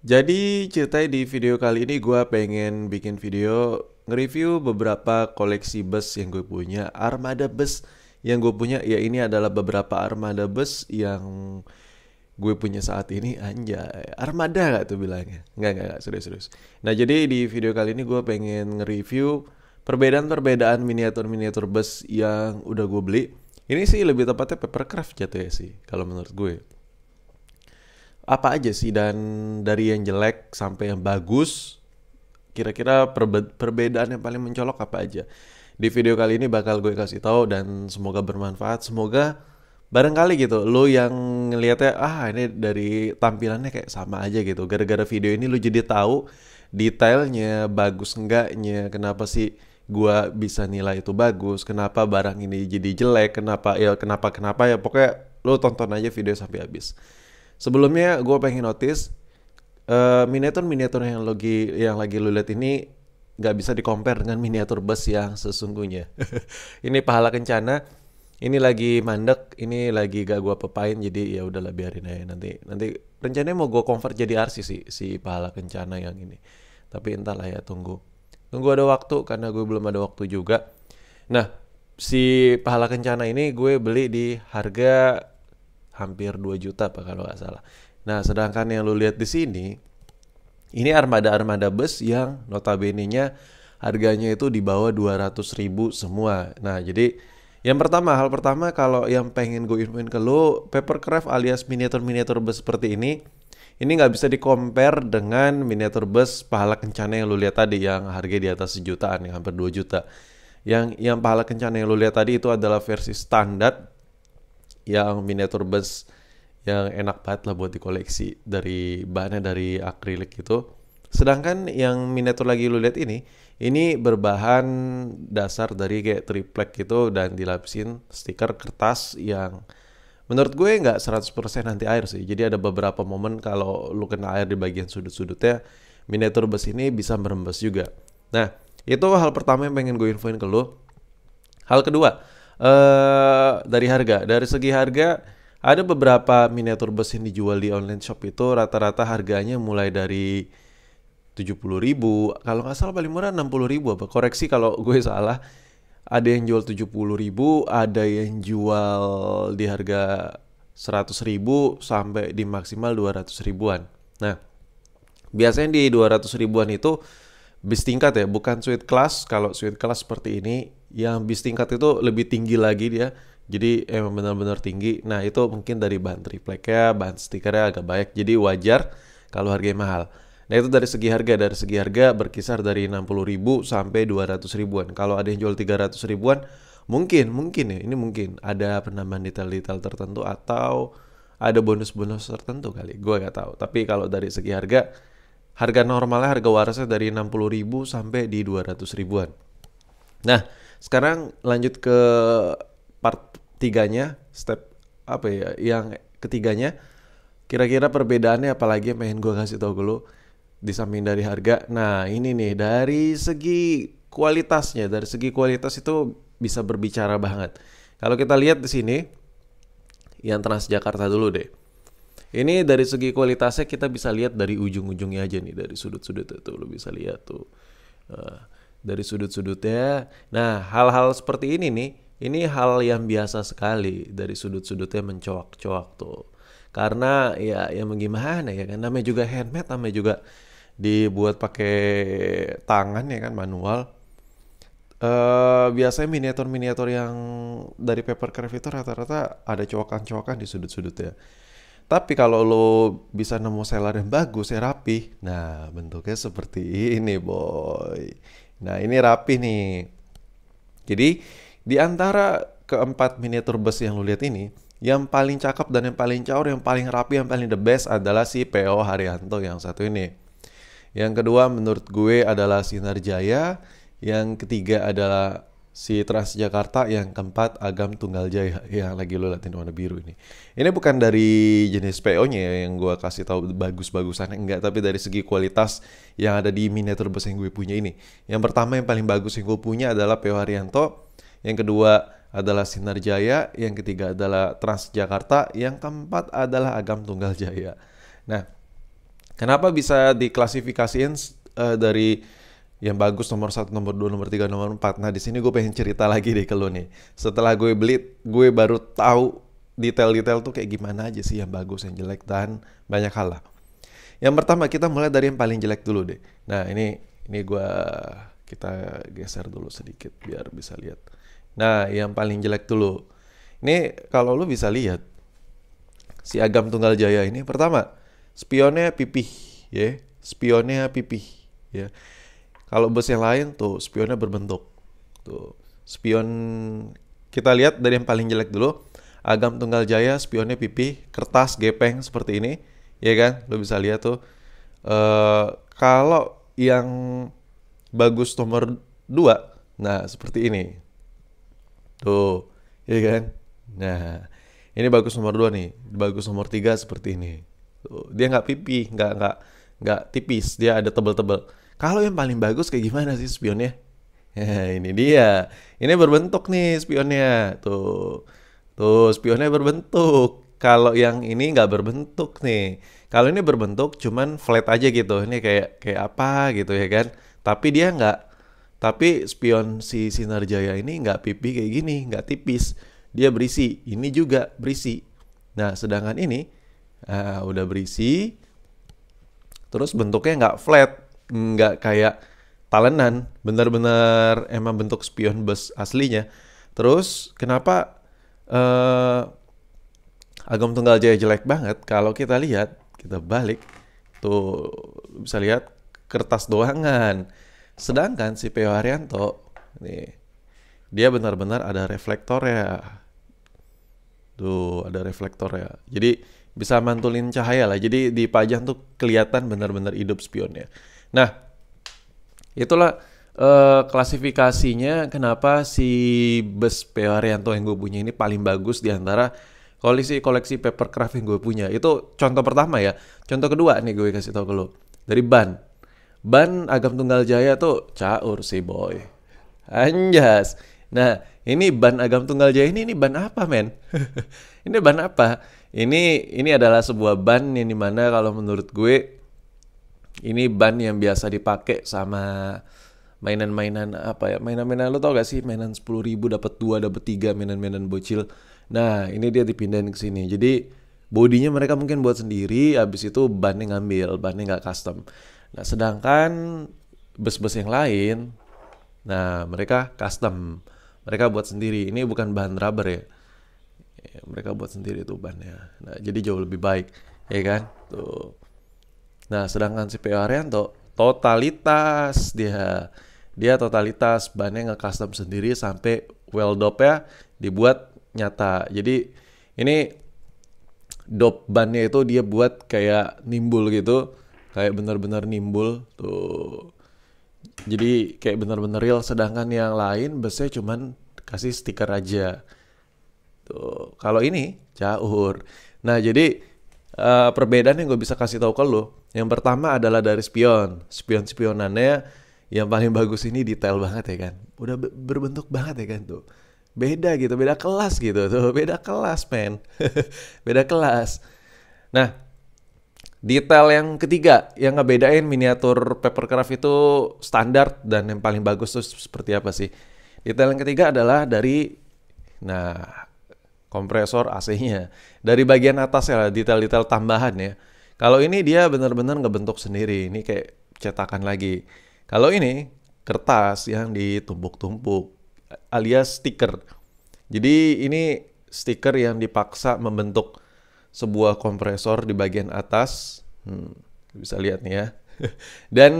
Jadi ceritanya di video kali ini gue pengen bikin video nge-review beberapa koleksi bus yang gue punya Armada bus yang gue punya ya ini adalah beberapa armada bus yang gue punya saat ini anjay Armada gak tuh bilangnya? Enggak, enggak, enggak, serius-serius Nah jadi di video kali ini gue pengen nge-review perbedaan-perbedaan miniatur-miniatur bus yang udah gue beli Ini sih lebih tepatnya papercraft jatuh ya sih kalau menurut gue apa aja sih dan dari yang jelek sampai yang bagus kira-kira perbe perbedaan yang paling mencolok apa aja di video kali ini bakal gue kasih tahu dan semoga bermanfaat semoga barangkali gitu lo yang ngelihatnya ah ini dari tampilannya kayak sama aja gitu gara-gara video ini lo jadi tahu detailnya bagus enggaknya kenapa sih gue bisa nilai itu bagus kenapa barang ini jadi jelek kenapa ya kenapa kenapa ya pokoknya lo tonton aja video sampai habis Sebelumnya gue pengen notice uh, eh, miniatur miniatur yang lagi yang lagi lu lihat ini nggak bisa dikompar dengan miniatur bus yang sesungguhnya. ini pahala kencana, ini lagi mandek, ini lagi gak gua pepain jadi ya udahlah biarin aja nanti nanti rencananya mau gue convert jadi RC sih si pahala kencana yang ini. Tapi entahlah ya tunggu. Tunggu ada waktu karena gue belum ada waktu juga. Nah, si pahala kencana ini gue beli di harga hampir 2 juta pak kalau nggak salah. Nah, sedangkan yang lu lihat di sini ini armada-armada bus yang notabene-nya harganya itu di bawah 200 ribu semua. Nah, jadi yang pertama, hal pertama kalau yang pengen gue infoin ke lo, papercraft alias miniatur-miniatur bus seperti ini, ini nggak bisa dikompar dengan miniatur bus pahala kencana yang lo lihat tadi yang harga di atas sejutaan, yang hampir 2 juta. Yang yang pahala kencana yang lo lihat tadi itu adalah versi standar yang miniatur bus yang enak banget lah buat dikoleksi dari bahannya dari akrilik itu. Sedangkan yang miniatur lagi lu lihat ini, ini berbahan dasar dari kayak triplek gitu dan dilapisin stiker kertas yang menurut gue nggak 100% nanti air sih. Jadi ada beberapa momen kalau lu kena air di bagian sudut-sudutnya, miniatur bus ini bisa merembes juga. Nah, itu hal pertama yang pengen gue infoin ke lu. Hal kedua, uh, dari harga dari segi harga ada beberapa miniatur bus yang dijual di online shop itu rata-rata harganya mulai dari 70 ribu kalau nggak salah paling murah 60 ribu apa koreksi kalau gue salah ada yang jual 70 ribu ada yang jual di harga 100 ribu sampai di maksimal 200 ribuan nah biasanya di 200 ribuan itu bis tingkat ya bukan suite class, kalau suite class seperti ini yang bis tingkat itu lebih tinggi lagi dia jadi emang benar-benar tinggi nah itu mungkin dari bahan tripleknya bahan stikernya agak banyak jadi wajar kalau harganya mahal nah itu dari segi harga dari segi harga berkisar dari 60 ribu sampai 200 ribuan kalau ada yang jual 300 ribuan mungkin mungkin ya ini mungkin ada penambahan detail-detail tertentu atau ada bonus-bonus tertentu kali gue gak tahu tapi kalau dari segi harga harga normalnya harga warasnya dari 60 ribu sampai di 200 ribuan nah sekarang lanjut ke part tiganya, step apa ya, yang ketiganya. Kira-kira perbedaannya apalagi yang pengen gue kasih tau ke lo di samping dari harga. Nah ini nih dari segi kualitasnya, dari segi kualitas itu bisa berbicara banget. Kalau kita lihat di sini, yang Transjakarta dulu deh. Ini dari segi kualitasnya kita bisa lihat dari ujung-ujungnya aja nih, dari sudut-sudut itu lo bisa lihat tuh. Uh, dari sudut-sudutnya. Nah, hal-hal seperti ini nih, ini hal yang biasa sekali dari sudut-sudutnya mencoak-coak tuh. Karena ya yang gimana ya kan namanya juga handmade, namanya juga dibuat pakai tangan ya kan manual. Uh, biasanya miniatur-miniatur yang dari paper craft itu rata-rata ada coakan-coakan di sudut-sudutnya. Tapi kalau lo bisa nemu seller yang bagus, ya rapi, nah bentuknya seperti ini boy. Nah, ini rapi nih. Jadi, di antara keempat miniatur bus yang lu lihat ini, yang paling cakep dan yang paling caur, yang paling rapi, yang paling the best adalah si PO Haryanto yang satu ini. Yang kedua menurut gue adalah Sinar Jaya, yang ketiga adalah si Trans Jakarta yang keempat Agam Tunggal Jaya yang lagi lo liatin warna biru ini. Ini bukan dari jenis PO-nya ya, yang gue kasih tahu bagus-bagusannya enggak, tapi dari segi kualitas yang ada di miniatur bus yang gue punya ini. Yang pertama yang paling bagus yang gue punya adalah PO Haryanto, yang kedua adalah Sinar Jaya, yang ketiga adalah Trans Jakarta yang keempat adalah Agam Tunggal Jaya. Nah, kenapa bisa diklasifikasikan uh, eh, dari yang bagus nomor satu, nomor dua, nomor tiga, nomor empat. Nah di sini gue pengen cerita lagi deh ke lo nih. Setelah gue beli, gue baru tahu detail-detail tuh kayak gimana aja sih yang bagus, yang jelek dan banyak hal lah. Yang pertama kita mulai dari yang paling jelek dulu deh. Nah ini ini gue kita geser dulu sedikit biar bisa lihat. Nah yang paling jelek dulu. Ini kalau lo bisa lihat si Agam Tunggal Jaya ini pertama spionnya pipih ya, yeah. spionnya pipih ya. Yeah kalau bus yang lain tuh spionnya berbentuk. Tuh, spion kita lihat dari yang paling jelek dulu. Agam Tunggal Jaya spionnya pipih kertas gepeng seperti ini, ya kan? Lo bisa lihat tuh. Eh kalau yang bagus nomor 2, nah seperti ini. Tuh, ya kan? Nah, ini bagus nomor 2 nih, bagus nomor 3 seperti ini. Tuh, dia nggak pipih nggak nggak nggak tipis, dia ada tebel-tebel. Kalau yang paling bagus kayak gimana sih spionnya? Ya, ini dia. Ini berbentuk nih spionnya. Tuh. Tuh, spionnya berbentuk. Kalau yang ini nggak berbentuk nih. Kalau ini berbentuk cuman flat aja gitu. Ini kayak kayak apa gitu ya kan. Tapi dia nggak tapi spion si Sinar Jaya ini nggak pipi kayak gini, nggak tipis. Dia berisi, ini juga berisi. Nah, sedangkan ini uh, udah berisi, terus bentuknya nggak flat, nggak kayak talenan, benar-benar emang bentuk spion bus aslinya. Terus kenapa uh, Agam Tunggal Jaya jelek banget? Kalau kita lihat, kita balik tuh bisa lihat kertas doangan. Sedangkan si Peo Haryanto nih dia benar-benar ada reflektor ya Tuh, ada reflektor ya Jadi bisa mantulin cahaya lah. Jadi di pajang tuh kelihatan benar-benar hidup spionnya. Nah, itulah uh, klasifikasinya kenapa si bus Pewaryanto yang gue punya ini paling bagus di antara koleksi koleksi papercraft yang gue punya. Itu contoh pertama ya. Contoh kedua nih gue kasih tau ke lo. Dari ban. Ban Agam Tunggal Jaya tuh caur sih boy. Anjas. Nah, ini ban Agam Tunggal Jaya ini ini ban apa, men? ini ban apa? Ini ini adalah sebuah ban yang dimana kalau menurut gue ini ban yang biasa dipakai sama mainan-mainan apa ya? Mainan-mainan lo tau gak sih? Mainan sepuluh ribu dapat dua, dapat tiga mainan-mainan bocil. Nah, ini dia dipindahin ke sini. Jadi bodinya mereka mungkin buat sendiri, habis itu ban bannya ngambil, bannya nggak custom. Nah, sedangkan bus-bus yang lain, nah mereka custom, mereka buat sendiri. Ini bukan bahan rubber ya. ya mereka buat sendiri tuh bannya. Nah, jadi jauh lebih baik, ya kan? Tuh. Nah, sedangkan si P.O. Arianto totalitas dia. Dia totalitas bannya nge-custom sendiri sampai well dope ya dibuat nyata. Jadi ini dop bannya itu dia buat kayak nimbul gitu, kayak bener-bener nimbul tuh. Jadi kayak bener-bener real sedangkan yang lain biasanya cuman kasih stiker aja. Tuh, kalau ini caur. Nah, jadi uh, perbedaan yang gue bisa kasih tahu ke lo. Yang pertama adalah dari spion. Spion-spionannya yang paling bagus ini detail banget ya kan. Udah berbentuk banget ya kan tuh. Beda gitu, beda kelas gitu tuh, beda kelas men. beda kelas. Nah, detail yang ketiga yang ngebedain miniatur papercraft itu standar dan yang paling bagus tuh seperti apa sih? Detail yang ketiga adalah dari nah kompresor, AC-nya. Dari bagian atas ya, detail-detail tambahan ya. Kalau ini dia benar-benar ngebentuk sendiri, ini kayak cetakan lagi. Kalau ini kertas yang ditumpuk-tumpuk alias stiker. Jadi ini stiker yang dipaksa membentuk sebuah kompresor di bagian atas. Hmm, bisa lihat nih ya. Dan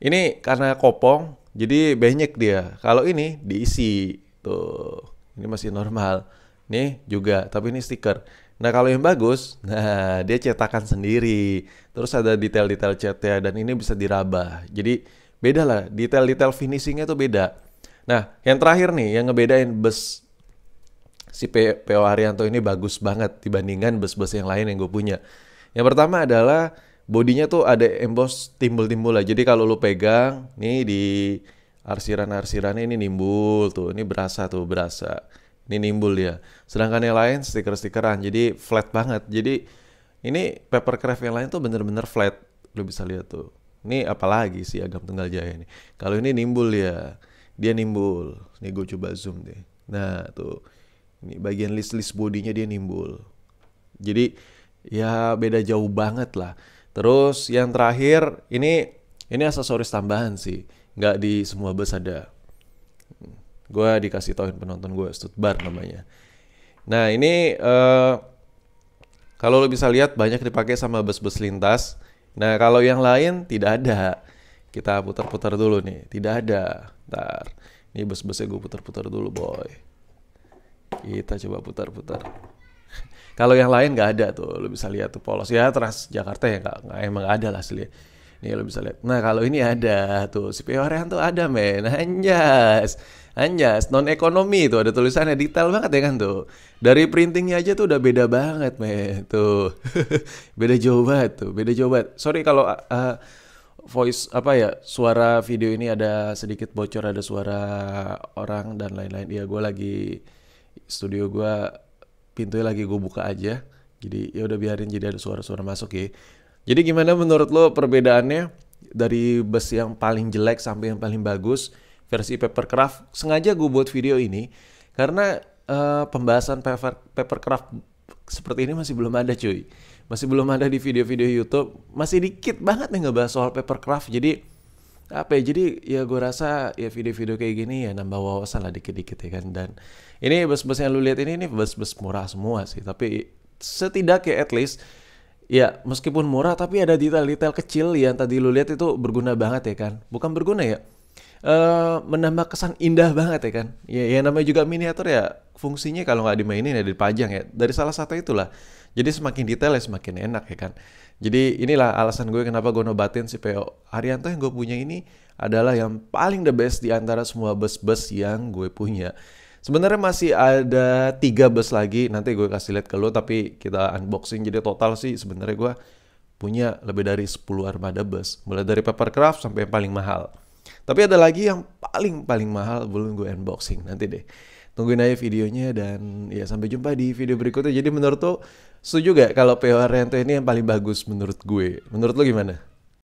ini karena kopong, jadi banyak dia. Kalau ini diisi tuh, ini masih normal. Nih juga, tapi ini stiker. Nah kalau yang bagus, nah dia cetakan sendiri. Terus ada detail-detail catnya dan ini bisa diraba. Jadi beda lah, detail-detail finishingnya tuh beda. Nah yang terakhir nih, yang ngebedain bus si PO Arianto ini bagus banget dibandingkan bus-bus yang lain yang gue punya. Yang pertama adalah bodinya tuh ada emboss timbul-timbul lah. Jadi kalau lu pegang, nih di arsiran-arsirannya ini nimbul tuh, ini berasa tuh berasa ini nimbul ya, Sedangkan yang lain stiker-stikeran, jadi flat banget. Jadi ini paper craft yang lain tuh bener-bener flat. Lu bisa lihat tuh. Ini apalagi sih agam tunggal jaya ini. Kalau ini nimbul ya, dia nimbul. Ini gue coba zoom deh. Nah tuh, ini bagian list-list bodinya dia nimbul. Jadi ya beda jauh banget lah. Terus yang terakhir ini ini aksesoris tambahan sih, nggak di semua bus ada gue dikasih tauin penonton gue Stuttgart namanya nah ini uh, kalau lo bisa lihat banyak dipakai sama bus-bus lintas nah kalau yang lain tidak ada kita putar-putar dulu nih tidak ada ntar ini bus-busnya gue putar-putar dulu boy kita coba putar-putar kalau yang lain nggak ada tuh lo bisa lihat tuh polos ya Trans Jakarta ya gak, emang ada lah sih. nih lo bisa lihat nah kalau ini ada tuh si Piorian tuh ada men anjas hanya non ekonomi itu ada tulisannya detail banget ya kan tuh. Dari printingnya aja tuh udah beda banget meh tuh. beda jauh banget tuh, beda jauh banget. Sorry kalau uh, voice apa ya suara video ini ada sedikit bocor ada suara orang dan lain-lain. Ya gue lagi studio gue pintunya lagi gue buka aja. Jadi ya udah biarin jadi ada suara-suara masuk ya. Jadi gimana menurut lo perbedaannya dari bus yang paling jelek sampai yang paling bagus? versi papercraft sengaja gue buat video ini karena uh, pembahasan paper papercraft seperti ini masih belum ada cuy masih belum ada di video-video YouTube masih dikit banget nih ngebahas soal papercraft jadi apa ya jadi ya gue rasa ya video-video kayak gini ya nambah wawasan lah dikit-dikit ya kan dan ini bus-bus yang lu lihat ini ini bus-bus murah semua sih tapi setidaknya at least ya meskipun murah tapi ada detail-detail kecil yang tadi lu lihat itu berguna banget ya kan bukan berguna ya uh, menambah kesan indah banget ya kan. Ya, ya namanya juga miniatur ya fungsinya kalau nggak dimainin ya dipajang ya. Dari salah satu itulah. Jadi semakin detail ya semakin enak ya kan. Jadi inilah alasan gue kenapa gue nobatin si PO Arianto yang gue punya ini adalah yang paling the best di antara semua bus-bus yang gue punya. Sebenarnya masih ada tiga bus lagi, nanti gue kasih lihat ke lo, tapi kita unboxing. Jadi total sih sebenarnya gue punya lebih dari 10 armada bus. Mulai dari papercraft sampai yang paling mahal. Tapi ada lagi yang paling-paling mahal belum gue unboxing nanti deh. Tungguin aja videonya dan ya sampai jumpa di video berikutnya. Jadi menurut tuh setuju gak kalau POR Rento ini yang paling bagus menurut gue? Menurut lo gimana?